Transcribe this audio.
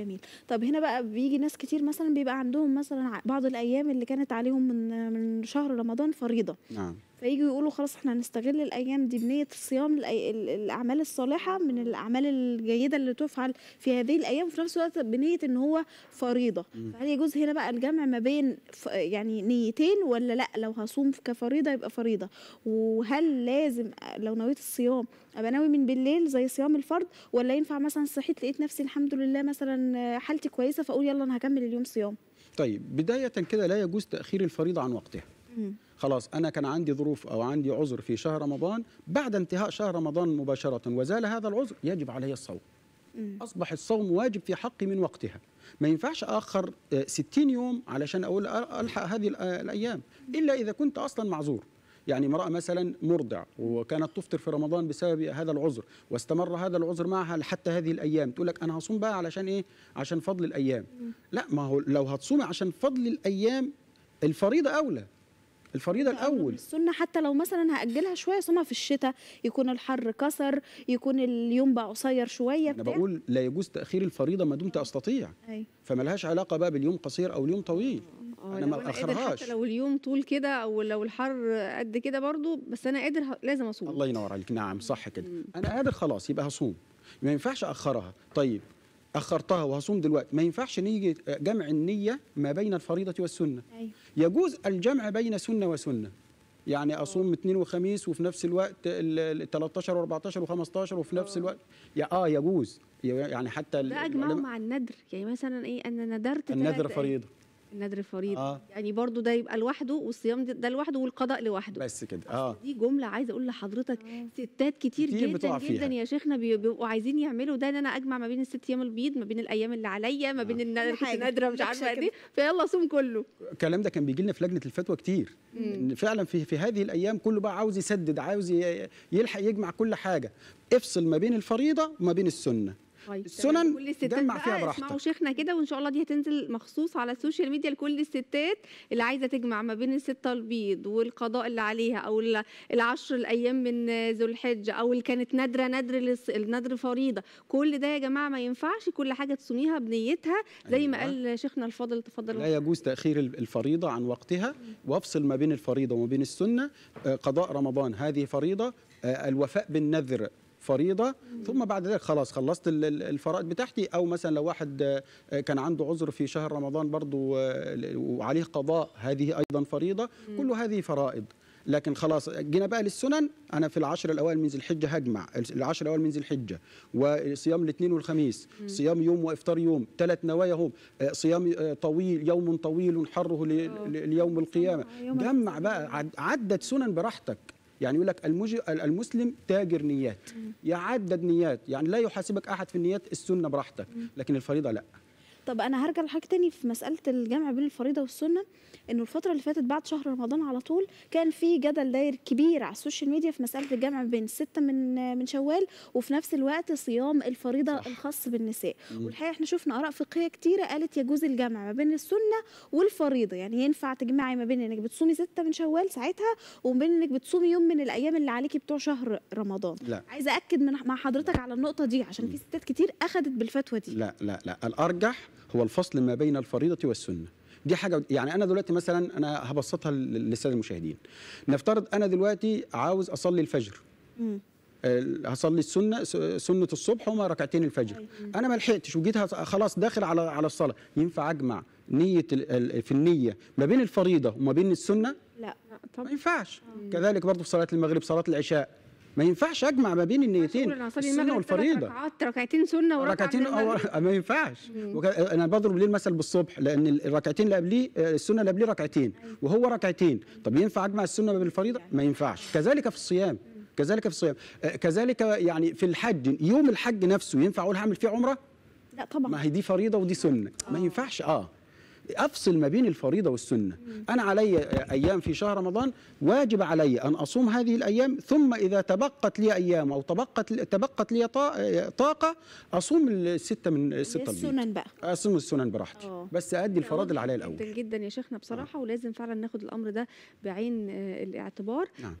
جميل طب هنا بقى بيجي ناس كتير مثلا بيبقى عندهم مثلا بعض الايام اللي كانت عليهم من من شهر رمضان فريضه نعم فيجوا يقولوا خلاص احنا هنستغل الايام دي بنيه الصيام الاعمال الصالحه من الاعمال الجيده اللي تفعل في هذه الايام وفي نفس الوقت بنيه ان هو فريضه فهل يجوز هنا بقى الجمع ما بين يعني نيتين ولا لا لو هصوم كفريضه يبقى فريضه وهل لازم لو نويت الصيام ابقى ناوي من بالليل زي صيام الفرض ولا ينفع مثلا صحيت لقيت نفسي الحمد لله مثلا حالتي كويسه فاقول يلا انا هكمل اليوم صيام طيب بدايه كده لا يجوز تاخير الفريضه عن وقتها خلاص أنا كان عندي ظروف أو عندي عذر في شهر رمضان بعد انتهاء شهر رمضان مباشرة وزال هذا العذر يجب علي الصوم أصبح الصوم واجب في حقي من وقتها ما ينفعش أخر 60 آه، يوم علشان أقول ألحق هذه آه، الأيام إلا إذا كنت أصلا معذور يعني امرأة مثلا مرضع وكانت تفطر في رمضان بسبب هذا العذر واستمر هذا العذر معها حتى هذه الأيام تقول لك أنا هصوم بقى علشان إيه؟ عشان فضل الأيام لا ما هو لو هتصومي عشان فضل الأيام الفريضة أولى الفريضه الاول السنه حتى لو مثلا هاجلها شويه صومها في الشتاء يكون الحر كسر يكون اليوم بقى قصير شويه انا بقول لا يجوز تاخير الفريضه ما دمت استطيع فملهاش علاقه بقى باليوم قصير او اليوم طويل آه، آه، انا ما اخرهاش حتى لو اليوم طول كده او لو الحر قد كده برضو بس انا قادر لازم اصوم الله ينور عليك نعم صح كده انا قادر خلاص يبقى هصوم ما ينفعش اخرها طيب اخرتها وهصوم دلوقتي ما ينفعش نيجي آه، جمع النيه ما بين الفريضه والسنه أيوة. يجوز الجمع بين سنه وسنه يعني اصوم اثنين وخميس وفي نفس الوقت ال 13 و14 و15 وفي نفس آه. الوقت يا اه يجوز يعني حتى ده اجمعه مع الندر يعني مثلا ايه انا نذرت النذر فريضه النذر الفريضه آه. يعني برضو ده يبقى لوحده والصيام ده لوحده والقضاء لوحده بس كده اه دي جمله عايزه اقول لحضرتك آه. ستات كتير, كتير جدا جدا يا شيخنا بيبقوا عايزين يعملوا ده ان انا اجمع ما بين الست ايام البيض ما بين الايام اللي عليا ما آه. بين آه. النادره مش عارفه دي فيلا صوم كله الكلام ده كان بيجي لنا في لجنه الفتوى كتير مم. فعلا في في هذه الايام كله بقى عاوز يسدد عاوز يلحق يجمع كل حاجه افصل ما بين الفريضه وما بين السنه طيب السنن كل جمع فيها براحتك اسمعوا شيخنا كده وان شاء الله دي هتنزل مخصوص على السوشيال ميديا لكل الستات اللي عايزه تجمع ما بين السته البيض والقضاء اللي عليها او العشر الايام من ذو الحج او اللي كانت نادره نادر النادر فريضه كل ده يا جماعه ما ينفعش كل حاجه تصونيها بنيتها زي أيوة. ما قال شيخنا الفاضل تفضل لا يجوز تاخير الفريضه عن وقتها وافصل ما بين الفريضه وما بين السنه آه، قضاء رمضان هذه فريضه آه، الوفاء بالنذر فريضه ثم بعد ذلك خلاص خلصت الفرائض بتاعتي او مثلا لو واحد آه، كان عنده عذر في شهر رمضان برضو آه، وعليه قضاء هذه ايضا فريضه كل هذه فرائض لكن خلاص جينا بقى للسنن انا في العشر الاوائل من ذي الحجه هجمع العشر الاوائل من ذي الحجه وصيام الاثنين والخميس صيام يوم وافطار يوم ثلاث نوايا هم آه، صيام طويل يوم طويل حره ليوم القيامه جمع بقى عدت سنن براحتك يعني يقول لك المسلم تاجر نيات يعدد نيات يعني لا يحاسبك احد في النيات السنه براحتك لكن الفريضه لا طب انا هرجع لحاجه تاني في مساله الجمع بين الفريضه والسنه انه الفتره اللي فاتت بعد شهر رمضان على طول كان في جدل داير كبير على السوشيال ميديا في مساله الجمع بين سته من من شوال وفي نفس الوقت صيام الفريضه صح. الخاص بالنساء مم. والحقيقه احنا شفنا اراء فقهيه كتيره قالت يجوز الجمع ما بين السنه والفريضه يعني ينفع تجمعي ما بين انك بتصومي سته من شوال ساعتها وما بين انك بتصومي يوم من الايام اللي عليكي بتوع شهر رمضان لا. عايزه اكد من مع حضرتك على النقطه دي عشان في ستات كتير اخذت بالفتوى دي لا لا لا الارجح هو الفصل ما بين الفريضه والسنه دي حاجه يعني انا دلوقتي مثلا انا هبسطها للساده المشاهدين نفترض انا دلوقتي عاوز اصلي الفجر هصلي السنه سنه الصبح هما ركعتين الفجر أيوة. انا ما لحقتش وجيت خلاص داخل على على الصلاه ينفع اجمع نيه في النيه ما بين الفريضه وما بين السنه لا طب ما ينفعش كذلك برضه في صلاه المغرب صلاه العشاء ما ينفعش اجمع ما بين النيتين السنه والفريضه ركعتين سنه وركعتين أو ما ينفعش وك... انا بضرب ليه المثل بالصبح لان الركعتين اللي قبليه آه، السنه اللي قبليه ركعتين أيوة. وهو ركعتين طب ينفع اجمع السنه بالفريضه يعني. ما ينفعش كذلك في الصيام كذلك في الصيام آه، كذلك يعني في الحج يوم الحج نفسه ينفع اقول هعمل فيه عمره لا طبعا ما هي دي فريضه ودي سنه ما آه. ينفعش اه افصل ما بين الفريضه والسنه انا علي ايام في شهر رمضان واجب علي ان اصوم هذه الايام ثم اذا تبقت لي ايام او تبقت تبقت لي طاقه اصوم السته من السته إيه، السنن بقى اصوم السنن براحتي أوه. بس ادي الفرائض اللي عليا الاول جدا يا شيخنا بصراحه أوه. نعم. ولازم فعلا ناخد الامر ده بعين آه، الاعتبار نعم.